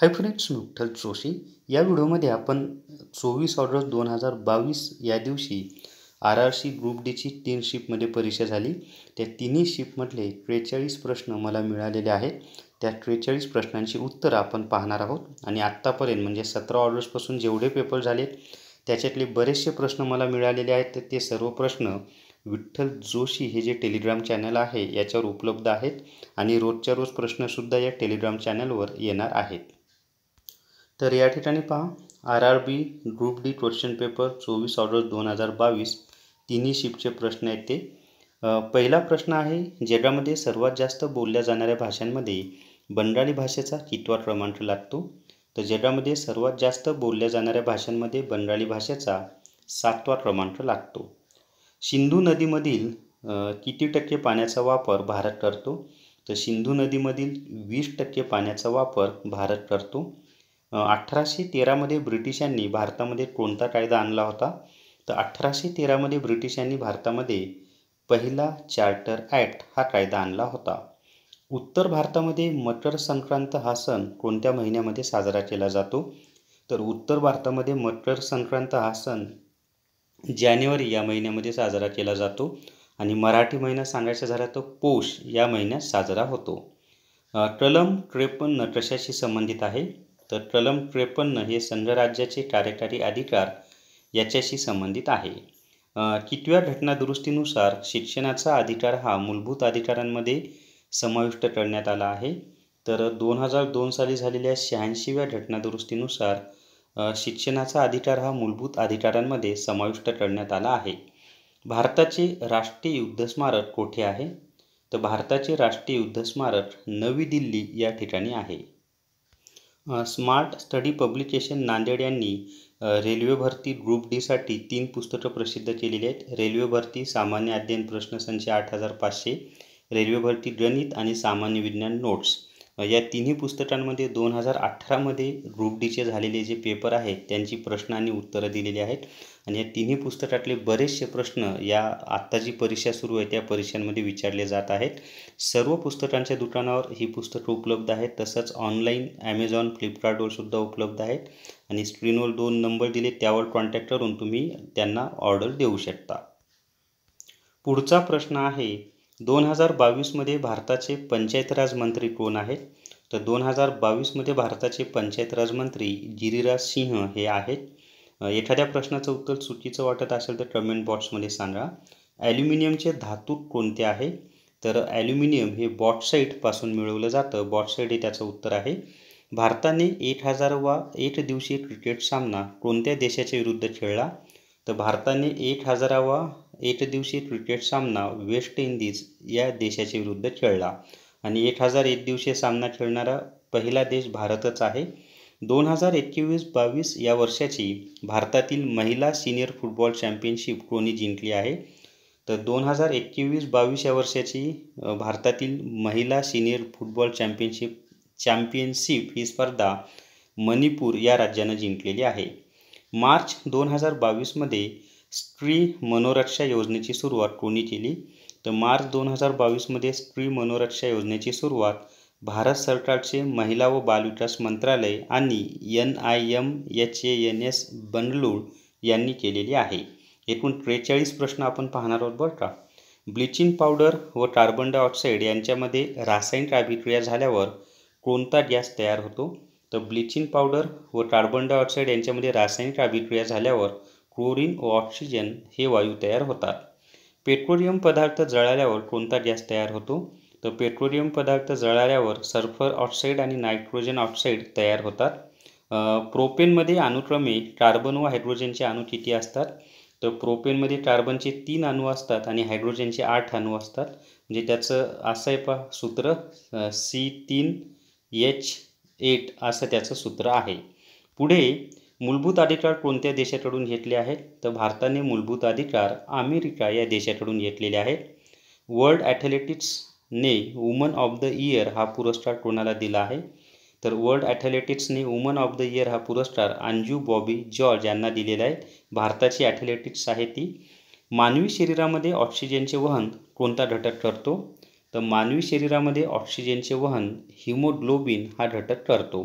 हाय friends मी विठ्ठल जोशी या व्हिडिओमध्ये आपण चोवीस ऑगस्ट दोन हजार बावीस या दिवशी आर आर सी ग्रुप डीची तीन शिपमध्ये परीक्षा झाली त्या तिन्ही शिपमधले त्रेचाळीस प्रश्न मला मिळालेले आहेत त्या त्रेचाळीस प्रश्नांची उत्तरं आपण पाहणार आहोत आणि आत्तापर्यंत म्हणजे सतरा ऑर्डर्सपासून जेवढे पेपर झालेत त्याच्यातले बरेचसे प्रश्न मला मिळालेले आहेत तर ते सर्व प्रश्न विठ्ठल जोशी हे जे टेलिग्राम चॅनल आहे याच्यावर उपलब्ध आहेत आणि रोजच्या रोज प्रश्नसुद्धा या टेलिग्राम चॅनलवर येणार आहेत तर या ठिकाणी पहा R R B group D question paper चोवीस ऑगस्ट दोन हजार बावीस तिन्ही शिफ्टचे प्रश्न आहेत ते पहिला प्रश्न आहे जगामध्ये सर्वात जास्त बोलल्या जाणाऱ्या भाषांमध्ये बंगाली भाषेचा कितवा क्रमांक लागतो तर जगामध्ये सर्वात जास्त बोलल्या जाणाऱ्या भाषांमध्ये बंगाली भाषेचा सातवा क्रमांक लागतो सिंधू नदीमधील किती टक्के पाण्याचा वापर भारत करतो तर सिंधू नदीमधील वीस टक्के पाण्याचा वापर भारत करतो अठराशे तेरामध्ये ब्रिटिशांनी भारतामध्ये कोणता कायदा आणला होता तर अठराशे तेरामध्ये ब्रिटिशांनी भारतामध्ये पहिला चार्टर ॲक्ट हा कायदा आणला होता उत्तर भारतामध्ये मकर संक्रांत हा सण कोणत्या महिन्यामध्ये साजरा केला जातो तर उत्तर भारतामध्ये मकर संक्रांत हा सण जानेवारी या महिन्यामध्ये साजरा केला जातो आणि मराठी महिना सांगायचा झाला तर पौष या महिन्यात साजरा होतो कलम त्रेपन्न कशाशी संबंधित आहे तर कलम त्रेपन्न हे संघराज्याचे कार्यकारी अधिकार याच्याशी संबंधित आहे कितव्या घटनादुरुस्तीनुसार शिक्षणाचा अधिकार हा मूलभूत अधिकारांमध्ये समाविष्ट करण्यात आला आहे तर दोन हजार दोन साली झालेल्या शहाऐंशीव्या घटनादुरुस्तीनुसार शिक्षणाचा अधिकार हा मूलभूत अधिकारांमध्ये समाविष्ट करण्यात आला आहे भारताचे राष्ट्रीय युद्ध स्मारक कोठे आहे तर भारताचे राष्ट्रीय युद्ध स्मारक नवी दिल्ली या ठिकाणी आहे स्मार्ट स्टडी पब्लिकेशन नांदेड यांनी रेल्वे भरती ग्रुप डीसाठी तीन पुस्तकं प्रसिद्ध केलेली आहेत रेल्वे भरती सामान्य अध्ययन प्रश्नसंच आठ हजार पाचशे रेल्वे भरती गणित आणि सामान्य विज्ञान नोट्स या तिन्ही पुस्तकांमध्ये दोन हजार अठरामध्ये ग्रुप डीचे झालेले जे पेपर आहेत त्यांची प्रश्न आणि उत्तरं दिलेली आहेत आणि या तिन्ही पुस्तकातले बरेचसे प्रश्न या आत्ता जी परीक्षा सुरू आहे त्या परीक्षांमध्ये विचारले जात आहेत सर्व पुस्तकांच्या दुकानावर ही पुस्तकं उपलब्ध आहेत तसंच ऑनलाईन ॲमेझॉन फ्लिपकार्टवर सुद्धा उपलब्ध आहेत आणि स्क्रीनवर दोन नंबर दिले त्यावर कॉन्टॅक्ट करून तुम्ही त्यांना ऑर्डर देऊ शकता पुढचा प्रश्न आहे दोन हजार बावीसमध्ये भारताचे पंचायत राज मंत्री कोण आहेत तर दोन हजार बावीसमध्ये भारताचे पंचायत राज मंत्री गिरिराज सिंह हे आहेत एखाद्या प्रश्नाचं उत्तर चुकीचं वाटत असेल तर कमेंट बॉक्समध्ये सांगा ॲल्युमिनियमचे धातू कोणते आहे तर ॲल्युमिनियम हे पासून मिळवलं जातं बॉटसाईट हे त्याचं उत्तर आहे भारताने एक हजार वा एक दिवसीय क्रिकेट सामना कोणत्या देशाच्या विरुद्ध खेळला तर भारताने एक हजारावा एकदिवसीय क्रिकेट सामना वेस्ट इंडिज या देशाच्या विरुद्ध खेळला आणि एक हजार एक दिवशी सामना खेळणारा पहिला देश भारतच आहे दोन हजार एकवीस बावीस या वर्षाची भारतातील महिला सिनियर फुटबॉल चॅम्पियनशिप कोणी जिंकली आहे तर दोन हजार एकवीस बावीस या वर्षाची भारतातील महिला सिनियर फुटबॉल चॅम्पियनशिप चॅम्पियनशिप ही स्पर्धा मणिपूर या राज्यानं जिंकलेली आहे मार्च दोन हजार बावीसमध्ये स्त्री मनोरक्षा योजनेची सुरुवात कोणी केली तर मार्च दोन हजार बावीसमध्ये स्त्री मनोरक्षा योजनेची सुरुवात भारत सरकारचे महिला व बालविकास मंत्रालय आणि N I M H A N S Bangalore यांनी केलेली आहे एकूण त्रेचाळीस प्रश्न आपण पाहणार आहोत बरं का ब्लिचिंग पावडर व कार्बन डायऑक्साईड यांच्यामध्ये रासायनिक अभिक्रिया झाल्यावर कोणता गॅस तयार होतो तर ब्लिचिंग पावडर व कार्बन डायऑक्साईड यांच्यामध्ये रासायनिक अभिक्रिया झाल्यावर क्लोरीन व ऑक्सिजन हे वायू तयार होतात पेट्रोलियम पदार्थ जळाल्यावर कोणता गॅस तयार होतो तर पेट्रोलियम पदार्थ जळाल्यावर सल्फर ऑक्साईड आणि नायट्रोजन ऑक्साईड तयार होतात प्रोपेनमध्ये अनुक्रमे कार्बन व हायड्रोजनचे अणू किती असतात तर प्रोपेनमध्ये कार्बनचे तीन अणू असतात आणि हायड्रोजनचे आठ अणू असतात म्हणजे त्याचं असं आहे पा सूत्र सी तीन एच एट असं त्याचं सूत्र आहे पुढे मूलभूत अधिकार कोणत्या देशाकडून घेतले आहेत तर भारताने मूलभूत अधिकार अमेरिका या देशाकडून घेतलेले आहेत वर्ल्ड ॲथलेटिक्सने वुमन ऑफ द इयर हा पुरस्कार कोणाला दिला आहे तर वर्ल्ड ॲथलेटिक्सने वुमन ऑफ द इयर हा पुरस्कार अंजू बॉबी जॉर्ज यांना दिलेला आहे भारताची ॲथलेटिक्स आहे ती मानवी शरीरामध्ये ऑक्सिजनचे वहन कोणता घटक करतो तर मानवी शरीरामध्ये ऑक्सिजनचे वहन हिमोग्लोबिन हा घटक करतो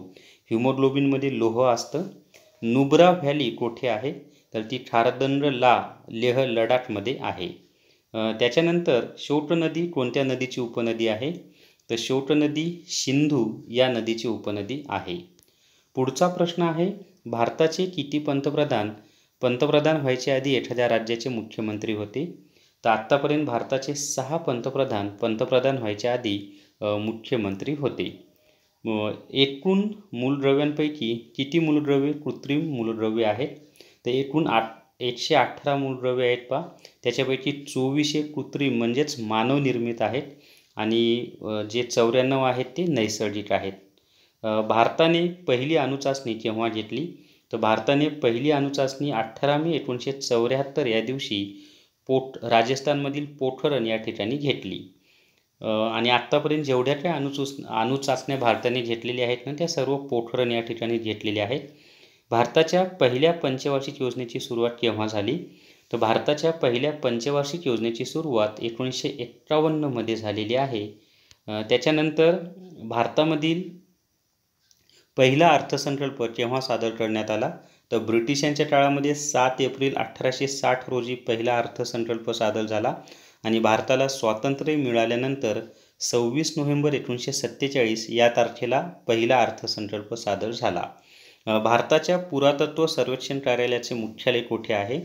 हिमोग्लोबिनमध्ये लोह असतं नुब्रा व्हॅली कोठे आहे तर ती खारदंड ला लेह लडाखमध्ये आहे त्याच्यानंतर शोट नदी कोणत्या नदीची उपनदी आहे तर शोट नदी सिंधू या नदीची उपनदी आहे पुढचा प्रश्न आहे भारताचे किती पंतप्रधान पंतप्रधान व्हायच्या आधी एखाद्या राज्याचे मुख्यमंत्री होते तर आत्तापर्यंत भारताचे सहा पंतप्रधान पंतप्रधान व्हायच्या आधी मुख्यमंत्री होते एकूण मूलद्रव्यांपैकी किती मूलद्रव्ये कृत्रिम मूलद्रव्ये आहेत तर एकूण आठ एकशे अठरा मूलद्रव्ये आहेत पा त्याच्यापैकी चोवीसशे कृत्रिम म्हणजेच मानवनिर्मित आहेत आणि जे चौऱ्याण्णव आहेत ते नैसर्गिक आहेत भारताने पहिली अणुचाचणी केव्हा घेतली तर भारताने पहिली अणुचाचणी अठरा मे एकोणीसशे चौऱ्याहत्तर या दिवशी पोट राजस्थानमधील पोखरण या ठिकाणी घेतली आणि आत्तापर्यंत जेवढ्या काही अणुचूस अणुचाचण्या भारताने घेतलेल्या आहेत ना त्या सर्व पोखरण या ठिकाणी घेतलेल्या आहेत भारताच्या पहिल्या पंचवार्षिक योजनेची सुरुवात केव्हा झाली तर भारताच्या पहिल्या पंचवार्षिक योजनेची सुरुवात एकोणीसशे एक्कावन्नमध्ये झालेली आहे त्याच्यानंतर भारतामधील पहिला अर्थसंकल्प केव्हा सादर करण्यात आला तर ब्रिटिशांच्या काळामध्ये सात एप्रिल अठराशे साठ रोजी पहिला अर्थसंकल्प सादर झाला आणि भारताला स्वातंत्र्य मिळाल्यानंतर सव्वीस नोव्हेंबर एकोणीसशे सत्तेचाळीस या तारखेला पहिला अर्थसंकल्प सादर झाला भारताच्या पुरातत्व सर्वेक्षण कार्यालयाचे मुख्यालय कोठे आहे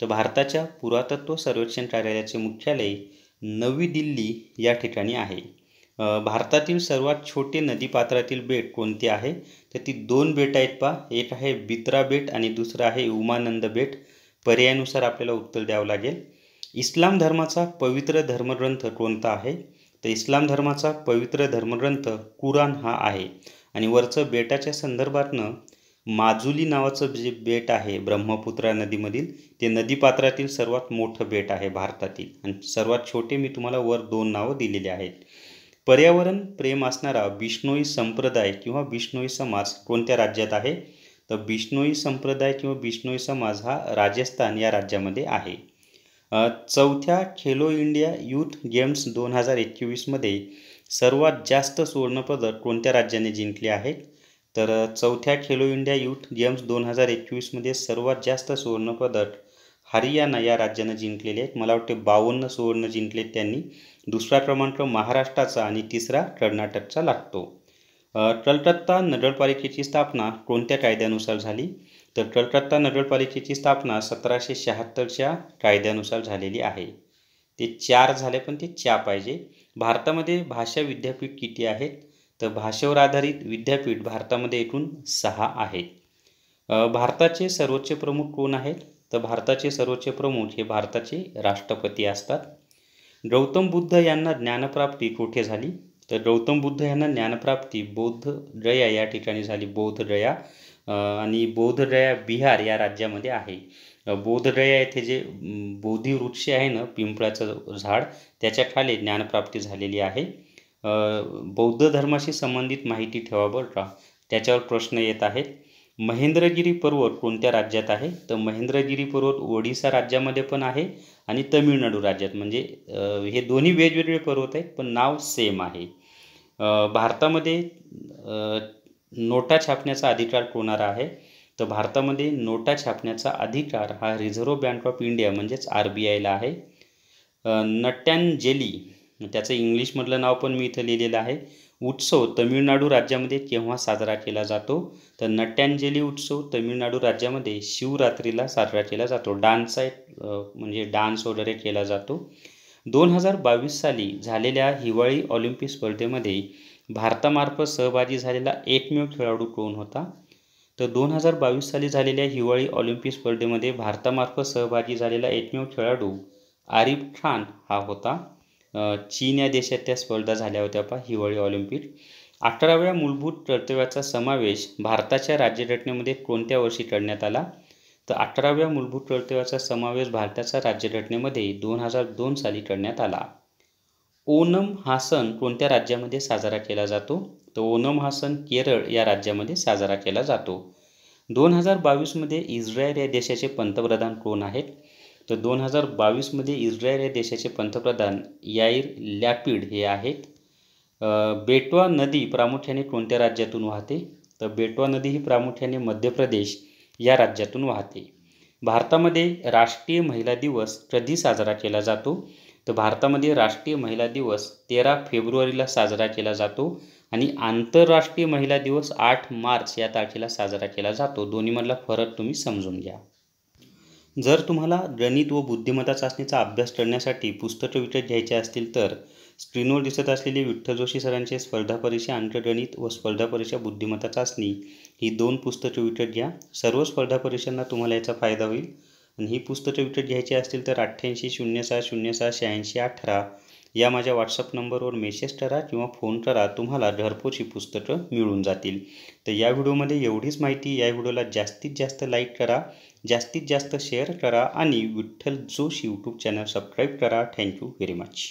तर भारताच्या पुरातत्व सर्वेक्षण कार्यालयाचे मुख्यालय नवी दिल्ली या ठिकाणी आहे भारतातील सर्वात छोटे नदीपात्रातील बेट कोणते आहे तर ती दोन बेट आहेत पा एक आहे बित्रा बेट आणि दुसरं आहे उमानंद बेट पर्यायानुसार आपल्याला उत्तर द्यावं लागेल इस्लाम धर्माचा पवित्र धर्मग्रंथ कोणता आहे तर इस्लाम धर्माचा पवित्र धर्मग्रंथ कुराण हा आहे आणि वरचं बेटाच्या संदर्भातनं माजुली नावाचं जे बेट आहे ब्रह्मपुत्रा नदीमधील ते नदीपात्रातील सर्वात मोठं बेट आहे भारतातील आणि सर्वात छोटे मी तुम्हाला वर दोन नावं दिलेली आहेत पर्यावरण प्रेम असणारा बिष्णोई संप्रदाय किंवा बिष्णोई समाज कोणत्या राज्यात आहे तर बिष्णोई संप्रदाय किंवा बिष्णोई समाज हा राजस्थान या राज्यामध्ये आहे चौथ्या खेलो इंडिया यूथ गेम्स दोन हजार एकवीसमध्ये सर्वात जास्त सुवर्णपदक कोणत्या राज्याने जिंकले आहे तर चौथ्या खेलो इंडिया यूथ गेम्स दोन हजार एकवीसमध्ये सर्वात जास्त सुवर्णपदक हरियाणा या राज्यानं जिंकलेले आहेत मला वाटते बावन्न सुवर्ण जिंकले त्यांनी दुसरा क्रमांक महाराष्ट्राचा आणि तिसरा कर्नाटकचा लागतो कलकत्ता नगरपालिकेची स्थापना कोणत्या कायद्यानुसार झाली तर कलकत्ता नगरपालिकेची स्थापना सतराशे शहात्तरच्या कायद्यानुसार झालेली आहे ते चार झाले पण ते च्या पाहिजे भारतामध्ये भाषा विद्यापीठ किती आहेत तर भाषेवर आधारित विद्यापीठ भारतामध्ये एकूण सहा आहेत भारताचे सर्वोच्च प्रमुख कोण आहेत तर भारताचे सर्वोच्च प्रमुख हे भारताचे राष्ट्रपती असतात गौतम बुद्ध यांना ज्ञानप्राप्ती कुठे झाली तर गौतम बुद्ध यांना ज्ञानप्राप्ती बोधगया या ठिकाणी झाली बोधगया आणि बोधगया बिहार या राज्यामध्ये आहे बोधगया येथे जे बोधी वृक्ष आहे ना पिंपळाचं झाड त्याच्या खाली ज्ञानप्राप्ती झालेली आहे बौद्ध धर्माशी संबंधित माहिती ठेवा बरं का त्याच्यावर प्रश्न येत आहेत महेंद्रगिरी पर्वत कोणत्या राज्यात आहे तर महेंद्रगिरी पर्वत ओडिसा राज्यामध्ये पण आहे आणि तमिळनाडू राज्यात म्हणजे हे दोन्ही वेगवेगळे पर्वत आहेत पण नाव सेम आहे भारतामध्ये नोटा छापण्याचा अधिकार कोणारा आहे तर भारतामध्ये नोटा छापण्याचा अधिकार हा रिझर्व्ह बँक ऑफ इंडिया म्हणजेच आर बी आयला आहे नट्यान त्याचं इंग्लिशमधलं नाव पण मी इथं लिहिलेलं आहे उत्सव तमिळनाडू राज्यामध्ये केव्हा साजरा केला जातो तर नट्यांजली उत्सव तमिळनाडू राज्यामध्ये शिवरात्रीला साजरा केला जातो डान्स आहे म्हणजे डान्स वगैरे केला जातो दोन हजार बावीस साली झालेल्या हिवाळी ऑलिम्पिक स्पर्धेमध्ये भारतामार्फत सहभागी झालेला एकमेव खेळाडू कोण होता तर दोन हजार बावीस साली झालेल्या हिवाळी ऑलिम्पिक स्पर्धेमध्ये भारतामार्फत सहभागी झालेला एकमेव खेळाडू आरिफ खान हा होता चीन या देशात त्या स्पर्धा झाल्या होत्या पहा हिवाळी ऑलिम्पिक अठराव्या मूलभूत कर्तव्याचा समावेश भारताच्या राज्यघटनेमध्ये कोणत्या वर्षी करण्यात आला तर अठराव्या मूलभूत कर्तव्याचा समावेश भारताच्या राज्यघटनेमध्ये दोन हजार दोन साली करण्यात आला ओणम हा सण कोणत्या राज्यामध्ये साजरा केला जातो तर ओणम हा सण केरळ या राज्यामध्ये साजरा केला जातो दोन हजार बावीसमध्ये इस्रायल या देशाचे पंतप्रधान कोण आहेत तर दोन हजार बावीसमध्ये इस्रायल या देशाचे पंतप्रधान याईर लॅपिड हे आहेत बेटवा नदी प्रामुख्याने कोणत्या राज्यातून वाहते तर बेटवा नदी ही प्रामुख्याने मध्य प्रदेश या राज्यातून वाहते भारतामध्ये राष्ट्रीय महिला दिवस कधी साजरा केला जातो तर भारतामध्ये राष्ट्रीय महिला दिवस तेरा फेब्रुवारीला साजरा केला जातो आणि आंतरराष्ट्रीय महिला दिवस आठ मार्च या तारखेला साजरा केला जातो दोन्हीमधला फरक तुम्ही समजून घ्या जर तुम्हाला गणित व बुद्धिमत्ता चाचणीचा अभ्यास करण्यासाठी पुस्तकं विकत घ्यायचे असतील तर स्क्रीनवर दिसत असलेली विठ्ठल जोशी सरांचे स्पर्धा परीक्षा अंकगणित व स्पर्धा परीक्षा बुद्धिमत्ता चाचणी ही दोन पुस्तकं विकत घ्या सर्व स्पर्धा परीक्षांना तुम्हाला याचा फायदा होईल आणि ही पुस्तकं विकत घ्यायची असतील तर अठ्ठ्याऐंशी शून्य सहा शून्य सहा शहाऐंशी अठरा या माझ्या व्हॉट्सअप नंबरवर मेसेज करा किंवा फोन करा तुम्हाला घरपोच पुस्तकं मिळून जातील तर या व्हिडिओमध्ये एवढीच माहिती या व्हिडिओला जास्तीत जास्त लाईक करा जास्तीत जास्त शेअर करा आणि Vitthal Joshi YouTube channel subscribe करा थँक्यू व्हेरी मच